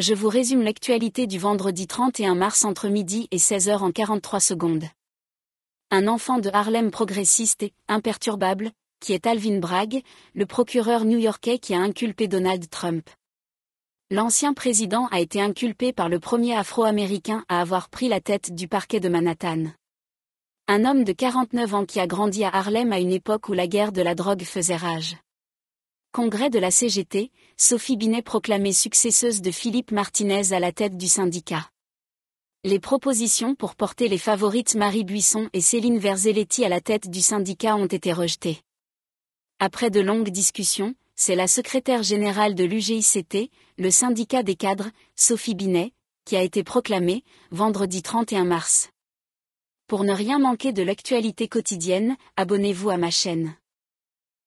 je vous résume l'actualité du vendredi 31 mars entre midi et 16h en 43 secondes. Un enfant de Harlem progressiste et imperturbable, qui est Alvin Bragg, le procureur new-yorkais qui a inculpé Donald Trump. L'ancien président a été inculpé par le premier afro-américain à avoir pris la tête du parquet de Manhattan. Un homme de 49 ans qui a grandi à Harlem à une époque où la guerre de la drogue faisait rage. Congrès de la CGT, Sophie Binet proclamée successeuse de Philippe Martinez à la tête du syndicat. Les propositions pour porter les favorites Marie Buisson et Céline Verzelletti à la tête du syndicat ont été rejetées. Après de longues discussions, c'est la secrétaire générale de l'UGICT, le syndicat des cadres, Sophie Binet, qui a été proclamée, vendredi 31 mars. Pour ne rien manquer de l'actualité quotidienne, abonnez-vous à ma chaîne.